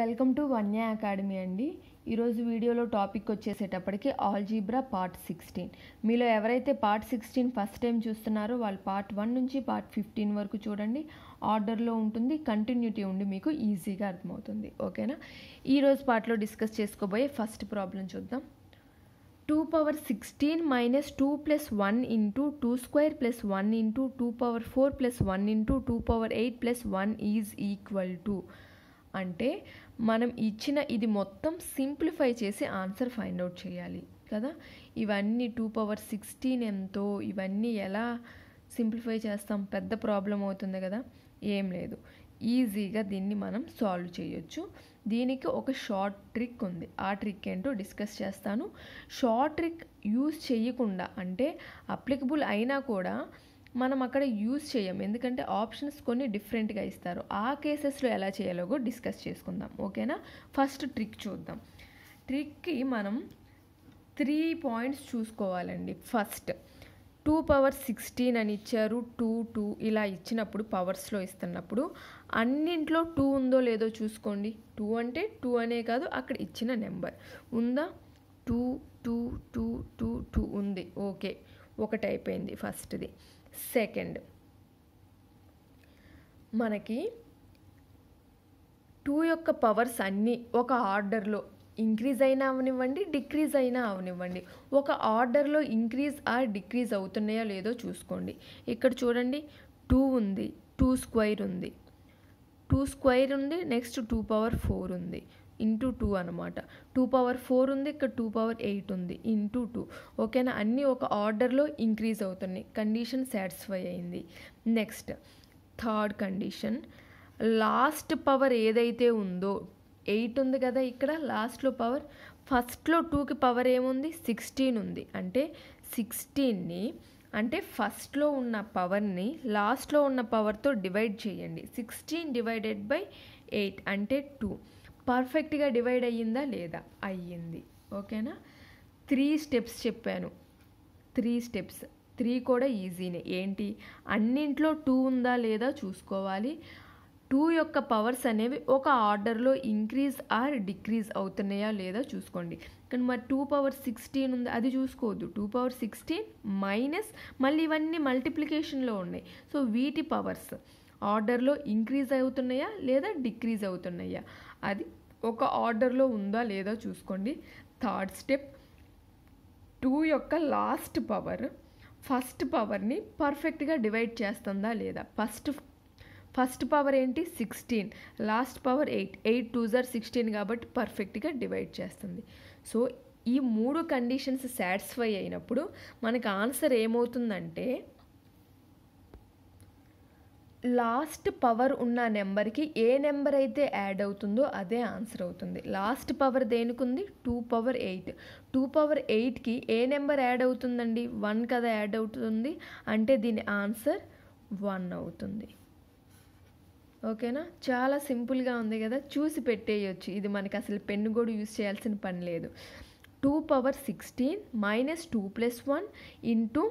welcome to Vanya academy అండి ఈరోజు వీడియోలో టాపిక్ వచ్చేసేటప్పటికి ఆల్జీబ్రా పార్ట్ సిక్స్టీన్ మీలో ఎవరైతే పార్ట్ సిక్స్టీన్ ఫస్ట్ టైం చూస్తున్నారో వాళ్ళు పార్ట్ వన్ నుంచి పార్ట్ ఫిఫ్టీన్ వరకు చూడండి ఆర్డర్లో ఉంటుంది కంటిన్యూటీ ఉండి మీకు ఈజీగా అర్థమవుతుంది ఓకేనా ఈరోజు పార్ట్లో డిస్కస్ చేసుకోబోయే ఫస్ట్ ప్రాబ్లం చూద్దాం two power sixteen minus two plus one into two square plus one into two power four plus one into two power eight plus one is equal to అంటే మనం ఇచ్చిన ఇది మొత్తం సింప్లిఫై చేసి answer find out చేయాలి కదా ఇవన్నీ two power sixteen ఎంతో ఇవన్నీ ఎలా సింప్లిఫై చేస్తాం పెద్ద ప్రాబ్లం అవుతుంది కదా ఏం లేదు ఈజీగా దీన్ని మనం సాల్వ్ చేయొచ్చు దీనికి ఒక షార్ట్ ట్రిక్ ఉంది ఆ ట్రిక్ ఏంటో డిస్కస్ చేస్తాను షార్ట్ ట్రిక్ యూజ్ చేయకుండా అంటే అప్లికబుల్ అయినా కూడా మనం అక్కడ యూజ్ చేయం ఎందుకంటే ఆప్షన్స్ కొన్ని డిఫరెంట్గా ఇస్తారు ఆ కేసెస్లో ఎలా చేయాలో కూడా డిస్కస్ చేసుకుందాం ఓకేనా ఫస్ట్ ట్రిక్ చూద్దాం ట్రిక్కి మనం త్రీ పాయింట్స్ చూసుకోవాలండి ఫస్ట్ టూ పవర్ సిక్స్టీన్ అని ఇచ్చారు టూ టూ ఇలా ఇచ్చినప్పుడు పవర్స్లో ఇస్తున్నప్పుడు అన్నింట్లో టూ ఉందో లేదో చూసుకోండి టూ అంటే టూ అనే కాదు అక్కడ ఇచ్చిన నెంబర్ ఉందా two two two two two ఉంది ఓకే ఒకటి అయిపోయింది ఫస్ట్ది సెకండ్ మనకి టూ యొక్క పవర్స్ అన్నీ ఒక ఆర్డర్లో ఇంక్రీజ్ అయినా అవనివ్వండి డిక్రీజ్ అయినా అవనివ్వండి ఒక ఆర్డర్లో ఇంక్రీజ్ ఆర్ డిక్రీజ్ అవుతున్నాయో లేదో చూసుకోండి ఇక్కడ చూడండి టూ ఉంది టూ స్క్వైర్ ఉంది టూ స్క్వైర్ ఉంది నెక్స్ట్ టూ పవర్ ఫోర్ ఉంది ఇంటూ టూ అనమాట టూ పవర్ ఫోర్ ఉంది ఇక్కడ టూ పవర్ ఎయిట్ ఉంది ఇంటూ టూ ఓకేనా అన్నీ ఒక ఆర్డర్లో ఇంక్రీజ్ అవుతున్నాయి కండిషన్ సాటిస్ఫై అయింది next third condition last power ఏదైతే ఉందో ఎయిట్ ఉంది కదా ఇక్కడ లాస్ట్లో పవర్ ఫస్ట్లో టూకి పవర్ ఏముంది సిక్స్టీన్ ఉంది అంటే సిక్స్టీన్ని అంటే ఫస్ట్లో ఉన్న పవర్ని లాస్ట్లో ఉన్న పవర్తో డివైడ్ చేయండి సిక్స్టీన్ డివైడెడ్ బై ఎయిట్ అంటే టూ పర్ఫెక్ట్గా డివైడ్ అయ్యిందా లేదా అయ్యింది ఓకేనా త్రీ స్టెప్స్ చెప్పాను త్రీ స్టెప్స్ త్రీ కూడా ఈజీనే ఏంటి అన్నింట్లో టూ ఉందా లేదా చూసుకోవాలి టూ యొక్క పవర్స్ అనేవి ఒక ఆర్డర్లో ఇంక్రీజ్ ఆర్ డిక్రీజ్ అవుతున్నాయా లేదా చూసుకోండి కానీ మరి టూ పవర్ సిక్స్టీన్ ఉంది అది చూసుకోవద్దు టూ పవర్ సిక్స్టీన్ మైనస్ మళ్ళీ ఇవన్నీ మల్టిప్లికేషన్లో ఉన్నాయి సో వీటి పవర్స్ ఆర్డర్లో ఇంక్రీజ్ అవుతున్నాయా లేదా డిక్రీజ్ అవుతున్నాయా అది ఒక ఆర్డర్లో ఉందా లేదా చూసుకోండి థర్డ్ స్టెప్ టూ యొక్క లాస్ట్ పవర్ ఫస్ట్ పవర్ని పర్ఫెక్ట్గా డివైడ్ చేస్తుందా లేదా ఫస్ట్ ఫస్ట్ పవర్ ఏంటి sixteen last power eight eight two జార్ సిక్స్టీన్ కాబట్టి పర్ఫెక్ట్గా డివైడ్ చేస్తుంది సో ఈ మూడు కండిషన్స్ సాటిస్ఫై అయినప్పుడు మనకు ఆన్సర్ ఏమవుతుందంటే లాస్ట్ పవర్ ఉన్న నెంబర్కి ఏ నెంబర్ అయితే యాడ్ అవుతుందో అదే ఆన్సర్ అవుతుంది లాస్ట్ పవర్ దేనికి ఉంది two power eight two power ఎయిట్కి ఏ నెంబర్ యాడ్ అవుతుందండి వన్ కదా యాడ్ అవుతుంది అంటే దీని ఆన్సర్ వన్ అవుతుంది ఓకేనా చాలా సింపుల్గా ఉంది కదా చూసి పెట్టేయచ్చు ఇది మనకి అసలు పెన్ను కూడా యూజ్ చేయాల్సిన పని లేదు two power sixteen minus two plus one into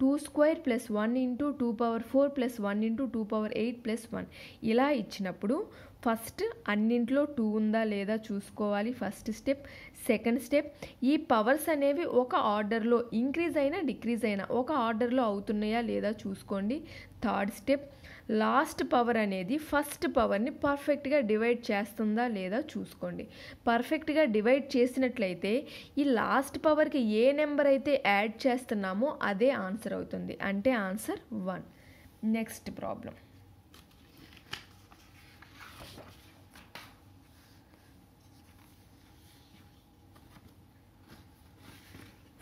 two square plus one into two power four plus one into two power eight plus one ఇలా ఇచ్చినప్పుడు ఫస్ట్ అన్నింట్లో టూ ఉందా లేదా చూసుకోవాలి ఫస్ట్ స్టెప్ సెకండ్ స్టెప్ ఈ పవర్స్ అనేవి ఒక ఆర్డర్లో ఇంక్రీజ్ అయినా డిక్రీజ్ అయినా ఒక ఆర్డర్లో అవుతున్నాయా లేదా చూసుకోండి థర్డ్ స్టెప్ లాస్ట్ పవర్ అనేది ఫస్ట్ పవర్ని పర్ఫెక్ట్గా డివైడ్ చేస్తుందా లేదా చూసుకోండి పర్ఫెక్ట్గా డివైడ్ చేసినట్లయితే ఈ లాస్ట్ పవర్కి ఏ నెంబర్ అయితే యాడ్ చేస్తున్నామో అదే ఆన్సర్ అవుతుంది అంటే answer one next problem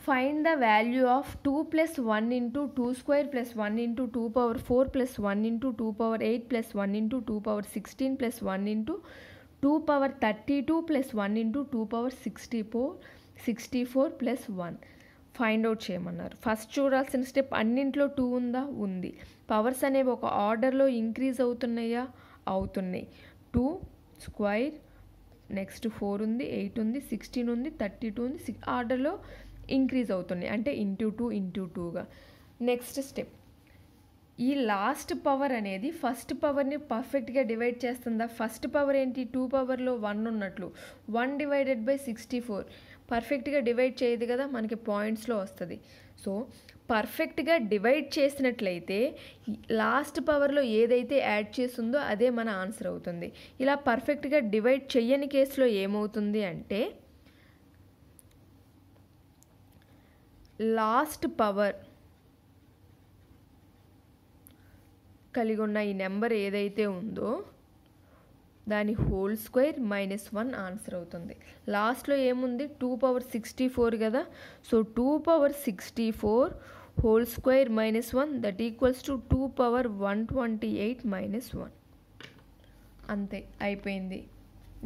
find the value of two plus one into two square plus one into two power four plus one into two power eight plus one into two power sixteen plus one into two power thirty two plus one into two power sixty four sixty four plus one find out చేయమన్నారు first చూడాల్సిన step అన్నింట్లో two ఉందా ఉంది powers అనేవి ఒక ఆర్డర్లో increase అవుతున్నాయా అవుతున్నాయి టూ స్క్వైర్ నెక్స్ట్ ఫోర్ ఉంది ఎయిట్ ఉంది సిక్స్టీన్ ఉంది థర్టీ టూ ఉంది ఆర్డర్లో ఇంక్రీజ్ అవుతున్నాయి అంటే ఇంటూ టూ ఇంటూ టూగా నెక్స్ట్ స్టెప్ ఈ లాస్ట్ పవర్ అనేది ఫస్ట్ పవర్ని పర్ఫెక్ట్గా డివైడ్ చేస్తుందా ఫస్ట్ పవర్ ఏంటి టూ పవర్లో వన్ ఉన్నట్లు one divided by sixty four పర్ఫెక్ట్గా డివైడ్ చేయదు కదా మనకి పాయింట్స్లో వస్తుంది సో పర్ఫెక్ట్గా డివైడ్ చేసినట్లయితే లాస్ట్ పవర్లో ఏదైతే యాడ్ చేస్తుందో అదే మన ఆన్సర్ అవుతుంది ఇలా పర్ఫెక్ట్గా డివైడ్ చెయ్యని కేసులో ఏమవుతుంది అంటే లాస్ట్ పవర్ కలిగి ఉన్న ఈ నెంబర్ ఏదైతే ఉందో దాని whole square minus one answer అవుతుంది లాస్ట్లో ఏముంది టూ పవర్ సిక్స్టీ ఫోర్ కదా so two power sixty four whole square minus one that equals to two power one twenty eight minus one అంతే అయిపోయింది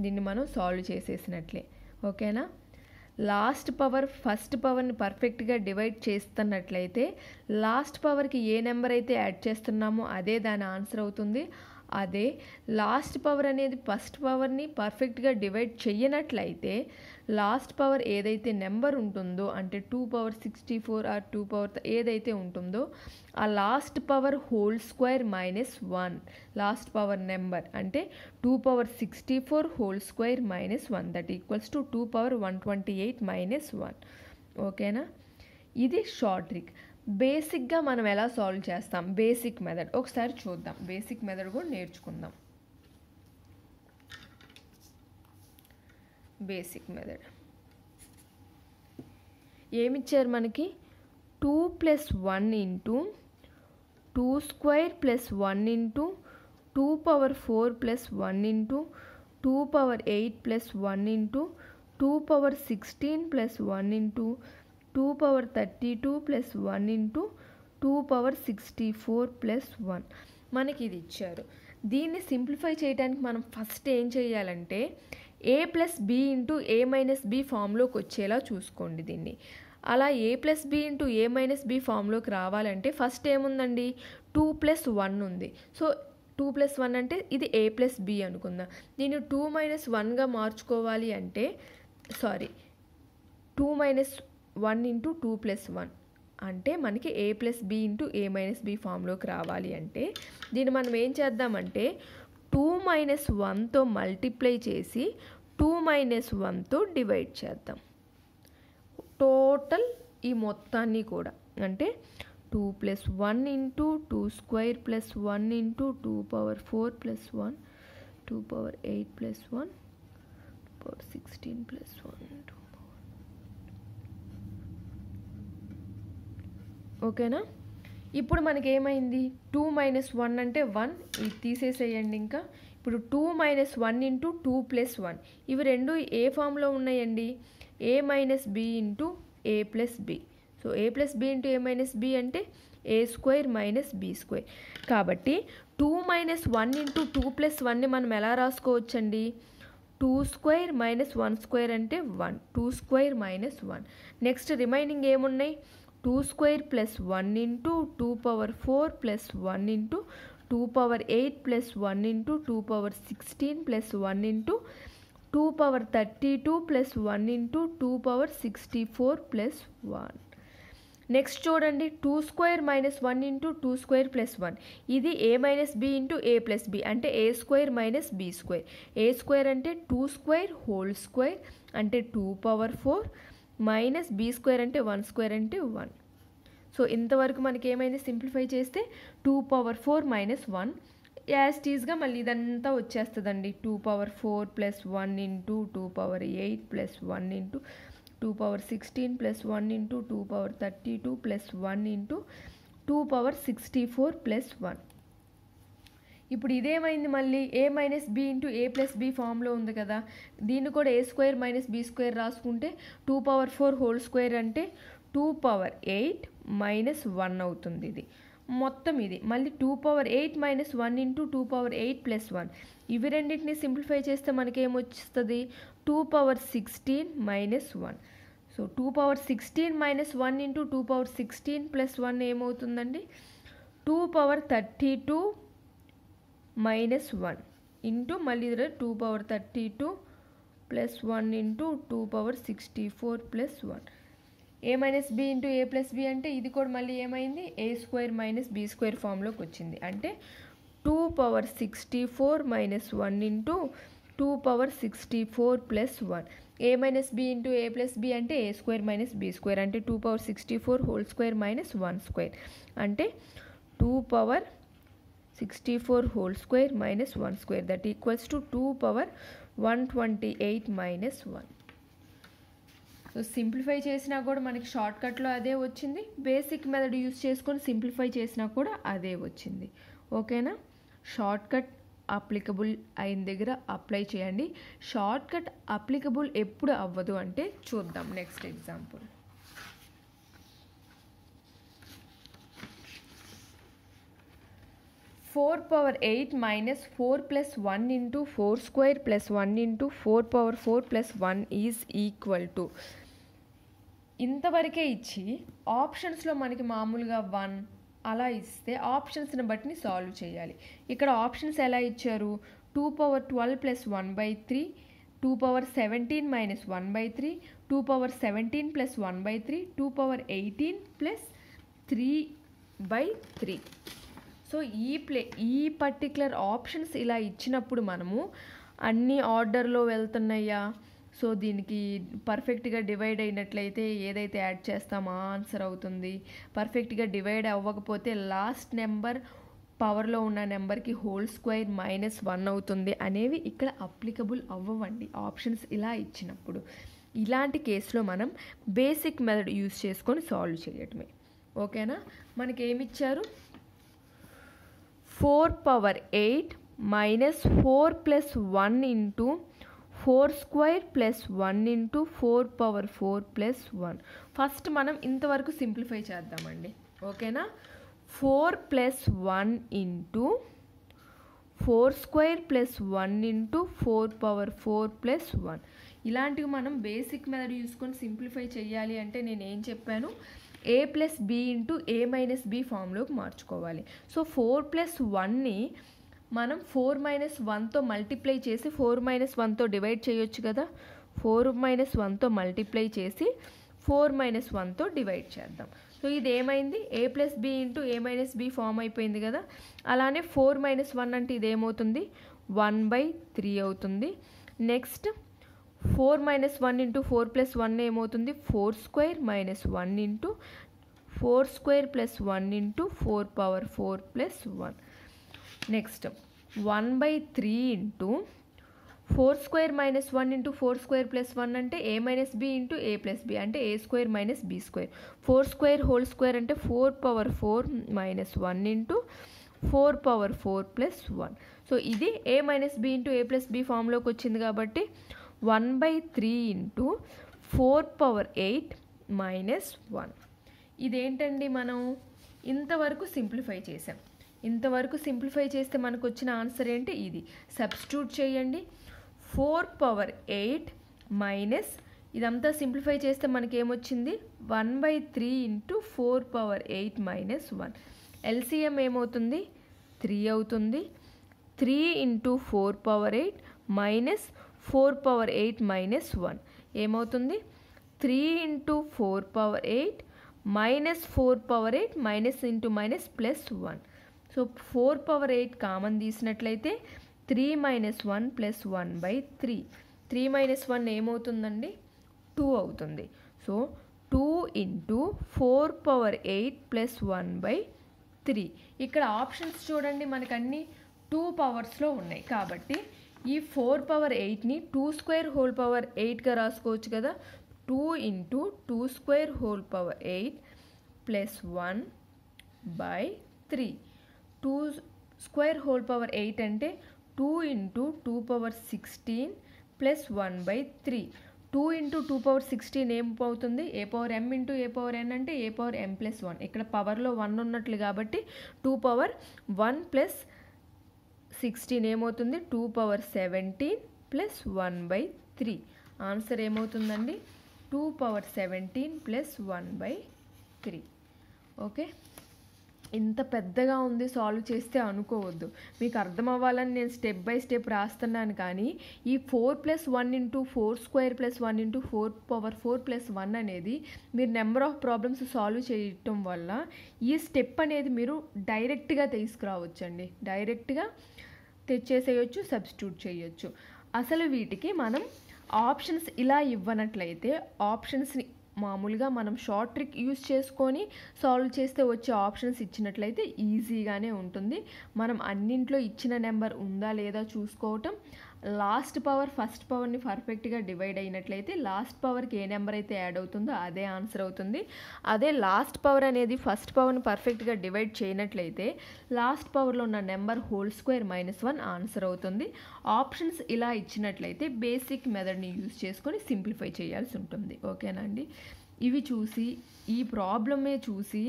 దీన్ని మనం సాల్వ్ చేసేసినట్లే ఓకేనా లాస్ట్ పవర్ ఫస్ట్ పవర్ని పర్ఫెక్ట్గా డివైడ్ చేస్తున్నట్లయితే లాస్ట్ పవర్కి ఏ నెంబర్ అయితే యాడ్ చేస్తున్నామో అదే దాని ఆన్సర్ అవుతుంది అదే లాస్ట్ పవర్ అనేది ఫస్ట్ పవర్ని పర్ఫెక్ట్గా డివైడ్ చెయ్యనట్లయితే లాస్ట్ పవర్ ఏదైతే నెంబర్ ఉంటుందో అంటే two power sixty four or two power ఏదైతే ఉంటుందో ఆ last power whole square minus one last power number అంటే two power sixty four whole square minus one that equals to two power one twenty eight minus one ఓకేనా ఇది short trick బేసిక్గా మనం ఎలా solve చేస్తాం బేసిక్ మెథడ్ ఒకసారి చూద్దాం basic method కూడా నేర్చుకుందాం బేసిక్ మెథడ్ ఏమిచ్చారు మనకి two plus one into two square plus one into two power four plus one into two power eight plus one into two power sixteen plus one into two power thirty two plus one into two power sixty four plus one మనకి ఇది ఇచ్చారు దీన్ని simplify చేయడానికి మనం first ఏం చేయాలంటే A plus B into A minus B ఫామ్లోకి వచ్చేలా చూసుకోండి దీన్ని అలా A plus B into A minus B ఫామ్లోకి రావాలంటే ఫస్ట్ ఏముందండి టూ ప్లస్ వన్ ఉంది సో టూ ప్లస్ వన్ అంటే ఇది ఏ ప్లస్ బి అనుకుందాం దీన్ని టూ మైనస్ వన్గా మార్చుకోవాలి అంటే sorry two minus one into two plus one అంటే మనకి A plus B into A minus B ఫామ్లోకి రావాలి అంటే దీన్ని మనం ఏం చేద్దామంటే టూ మైనస్ వన్తో మల్టిప్లై చేసి టూ మైనస్ వన్తో డివైడ్ చేద్దాం టోటల్ ఈ మొత్తాన్ని కూడా అంటే two plus one into two square plus one into two power four plus one two power eight plus one power sixteen plus one two power ఓకేనా ఇప్పుడు మనకి ఏమైంది టూ మైనస్ వన్ అంటే వన్ ఇది తీసేసేయండి ఇంకా ఇప్పుడు two minus one into two plus one ఇవి రెండు ఏ ఫామ్లో ఉన్నాయండి A minus B into A plus B so A plus B into A minus B అంటే A square minus B square కాబట్టి two minus one into two plus వన్ని మనం ఎలా రాసుకోవచ్చండి two square minus one square అంటే one two square minus one next remaining ఏమున్నాయి two square plus one into two power four plus one into two power eight plus one into two power sixteen plus one into two power thirty two plus one into two power sixty four plus one next చూడండి two square minus one into two square plus one ఇది A minus B into A plus B అంటే A square minus B square A square అంటే two square whole square అంటే two power four minus B square అంటే one square అంటే one so ఇంతవరకు మనకి ఏమైంది simplify చేస్తే two power four minus one టీజ్గా మళ్ళీ ఇదంతా వచ్చేస్తుందండి two power four plus one into two power eight plus one into two power sixteen plus one into two power thirty two plus one into two power sixty four plus one ఇప్పుడు ఇదేమైంది మళ్ళీ A minus B into A plus B ఫామ్లో ఉంది కదా దీన్ని కూడా ఏ square minus B square రాసుకుంటే two power four whole square అంటే two power eight minus one అవుతుంది ఇది మొత్తం ఇది మళ్ళీ two power eight minus one into two power eight plus one ఇవి రెండింటిని సింప్లిఫై చేస్తే మనకేమొచ్చిస్తుంది two power sixteen minus one so two power sixteen minus one into two power sixteen plus one ఏమవుతుందండి two power thirty two minus one into మళ్ళీ ఇద్దరు two power thirty two plus one into two power sixty four plus one A minus B into A plus B అంటే ఇది కూడా మళ్ళీ ఏమైంది A square minus B square ఫామ్లోకి వచ్చింది అంటే two power sixty four minus one into two power sixty four plus one A minus B into A plus B అంటే A square minus B square అంటే two power sixty four whole square minus one square అంటే two power sixty four whole square minus one square that equals to two power one twenty eight minus one so simplify చేసినా కూడా మనకి షార్ట్కట్లో అదే వచ్చింది basic method use చేసుకొని simplify చేసినా కూడా అదే వచ్చింది ఓకేనా షార్ట్కట్ అప్లికబుల్ అయిన దగ్గర అప్లై చేయండి షార్ట్కట్ అప్లికబుల్ ఎప్పుడు అవ్వదు అంటే చూద్దాం next example four power eight minus four plus one into four square plus one into four power four plus one is equal to ఇంతవరకే ఇచ్చి ఆప్షన్స్లో మనకి మామూలుగా వన్ అలా ఇస్తే ఆప్షన్స్ని బట్టి సాల్వ్ చేయాలి ఇక్కడ ఆప్షన్స్ ఎలా ఇచ్చారు two power twelve plus one by three two power seventeen minus one by three two power seventeen plus one by three two power eighteen plus three by three so ఈ ప్లే ఈ particular options ఇలా ఇచ్చినప్పుడు మనము అన్ని ఆర్డర్లో వెళ్తున్నాయా so దీనికి పర్ఫెక్ట్గా డివైడ్ అయినట్లయితే ఏదైతే యాడ్ చేస్తామో ఆన్సర్ అవుతుంది పర్ఫెక్ట్గా డివైడ్ అవ్వకపోతే లాస్ట్ నెంబర్ పవర్లో ఉన్న నెంబర్కి హోల్ స్క్వేర్ మైనస్ వన్ అవుతుంది అనేవి ఇక్కడ అప్లికబుల్ అవ్వవండి ఆప్షన్స్ ఇలా ఇచ్చినప్పుడు ఇలాంటి కేసులో మనం బేసిక్ మెథడ్ యూస్ చేసుకొని సాల్వ్ చేయటమే ఓకేనా మనకి ఏమిచ్చారు four power eight minus four plus one into four square plus one into four power four plus one first మనం ఇంతవరకు సింప్లిఫై చేద్దామండి ఓకేనా four plus one into four square plus one into four power four plus one ఇలాంటివి మనం basic method చూసుకొని simplify చేయాలి అంటే నేను ఏం చెప్పాను A plus B into A minus B ఫామ్లోకి మార్చుకోవాలి సో ఫోర్ ప్లస్ వన్ని మనం ఫోర్ మైనస్ వన్తో మల్టిప్లై చేసి ఫోర్ మైనస్ వన్తో డివైడ్ చేయొచ్చు కదా ఫోర్ మైనస్ వన్తో మల్టిప్లై చేసి ఫోర్ మైనస్ వన్తో డివైడ్ చేద్దాం సో ఇది ఏమైంది A plus B into A minus B form అయిపోయింది కదా అలానే ఫోర్ మైనస్ వన్ అంటే ఇది ఏమవుతుంది వన్ బై త్రీ అవుతుంది next four minus one into four plus one ఏమవుతుంది four square minus one into four square plus one into four power four plus one next one by three into four square minus one into four square plus one అంటే A minus B into A plus B అంటే A square minus B square four square whole square అంటే four power four minus one into four power four plus one so ఇది A minus B into A plus B ఫామ్లోకి వచ్చింది కాబట్టి one by three into four power eight minus one ఇదేంటండి మనం ఇంతవరకు simplify చేసాం ఇంతవరకు simplify చేస్తే మనకు వచ్చిన ఆన్సర్ ఏంటి ఇది సబ్స్టిట్యూట్ చేయండి ఫోర్ పవర్ ఎయిట్ మైనస్ ఇదంతా సింప్లిఫై చేస్తే మనకేమొచ్చింది one by three into four power eight minus one LCM ఏమవుతుంది త్రీ అవుతుంది three into four power eight minus four power eight minus one ఏమవుతుంది three into four power eight minus four power eight minus into minus plus one so four power eight common తీసినట్లయితే three minus one plus one by three three minus one ఏమవుతుందండి two అవుతుంది so two into four power eight plus one by three ఇక్కడ options చూడండి మనకన్నీ two పవర్స్లో ఉన్నాయి కాబట్టి ఈ ఫోర్ పవర్ ఎయిట్ని టూ స్క్వేర్ హోల్ పవర్ ఎయిట్గా రాసుకోవచ్చు కదా two into two square whole power eight plus one by three two square whole power eight అంటే two into two power sixteen plus one by three two into two power sixteen ఏం అవుతుంది A power M into A power N అంటే ఏ power M plus one ఇక్కడ పవర్లో one ఉన్నట్లు కాబట్టి two power one plus sixteen ఏమవుతుంది two power seventeen plus one by three answer ఏమవుతుందండి two power seventeen plus one by three okay ఎంత పెద్దగా ఉంది సాల్వ్ చేస్తే అనుకోవద్దు మీకు అర్థం అవ్వాలని నేను స్టెప్ బై స్టెప్ రాస్తున్నాను కానీ ఈ four plus one into four square plus one into four power four plus one అనేది మీరు నెంబర్ ఆఫ్ ప్రాబ్లమ్స్ సాల్వ్ చేయటం వల్ల ఈ స్టెప్ అనేది మీరు డైరెక్ట్గా తీసుకురావచ్చండి డైరెక్ట్గా తెచ్చేసేయచ్చు సబ్స్టిట్యూట్ చేయొచ్చు అసలు వీటికి మనం ఆప్షన్స్ ఇలా ఇవ్వనట్లయితే ఆప్షన్స్ని మామూలుగా మనం షార్ట్ ట్రిక్ యూస్ చేసుకొని సాల్వ్ చేస్తే వచ్చే ఆప్షన్స్ ఇచ్చినట్లయితే ఈజీగానే ఉంటుంది మనం అన్నింట్లో ఇచ్చిన నెంబర్ ఉందా లేదా చూసుకోవటం లాస్ట్ పవర్ ఫస్ట్ పవర్ని పర్ఫెక్ట్గా డివైడ్ అయినట్లయితే లాస్ట్ పవర్కి ఏ నెంబర్ అయితే యాడ్ అవుతుందో అదే ఆన్సర్ అవుతుంది అదే లాస్ట్ పవర్ అనేది ఫస్ట్ పవర్ని పర్ఫెక్ట్గా డివైడ్ చేయనట్లయితే లాస్ట్ పవర్లో ఉన్న number whole square minus one answer అవుతుంది ఆప్షన్స్ ఇలా ఇచ్చినట్లయితే బేసిక్ మెథడ్ని యూజ్ చేసుకొని సింప్లిఫై చేయాల్సి ఉంటుంది ఓకేనా అండి ఇవి చూసి ఈ ప్రాబ్లమే చూసి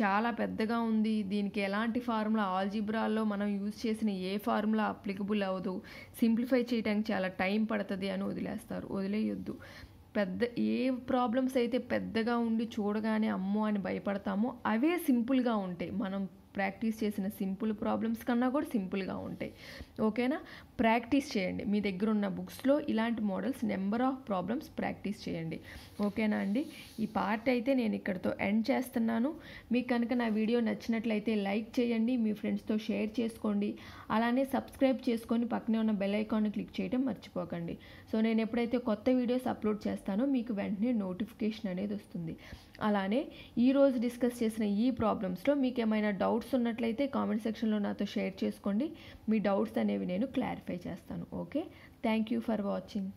చాలా పెద్దగా ఉంది దీనికి ఎలాంటి ఫార్ములా ఆల్జిబ్రాల్లో మనం యూజ్ చేసిన ఏ ఫార్ములా అప్లికబుల్ అవ్వదు సింప్లిఫై చేయడానికి చాలా టైం పడుతుంది అని వదిలేస్తారు వదిలేయొద్దు పెద్ద ఏ ప్రాబ్లమ్స్ అయితే పెద్దగా ఉండి చూడగానే అమ్మో అని భయపడతామో అవే సింపుల్గా ఉంటాయి మనం ప్రాక్టీస్ చేసిన సింపుల్ ప్రాబ్లమ్స్ కన్నా కూడా సింపుల్గా ఉంటాయి ఓకేనా ప్రాక్టీస్ చేయండి మీ దగ్గర ఉన్న బుక్స్లో ఇలాంటి models number of problems practice చేయండి ఓకేనా అండి ఈ పార్ట్ అయితే నేను ఇక్కడతో ఎండ్ చేస్తున్నాను మీకు కనుక నా వీడియో నచ్చినట్లయితే లైక్ చేయండి మీ ఫ్రెండ్స్తో షేర్ చేసుకోండి అలానే సబ్స్క్రైబ్ చేసుకొని పక్కనే ఉన్న బెల్ ఐకాన్ క్లిక్ చేయడం మర్చిపోకండి సో నేను ఎప్పుడైతే కొత్త వీడియోస్ అప్లోడ్ చేస్తానో మీకు వెంటనే నోటిఫికేషన్ అనేది వస్తుంది అలానే ఈరోజు డిస్కస్ చేసిన ఈ ప్రాబ్లమ్స్లో మీకు ఏమైనా డౌట్ డౌట్స్ ఉన్నట్లయితే కామెంట్ సెక్షన్లో నాతో షేర్ చేసుకోండి మీ డౌట్స్ అనేవి నేను క్లారిఫై చేస్తాను okay thank you for watching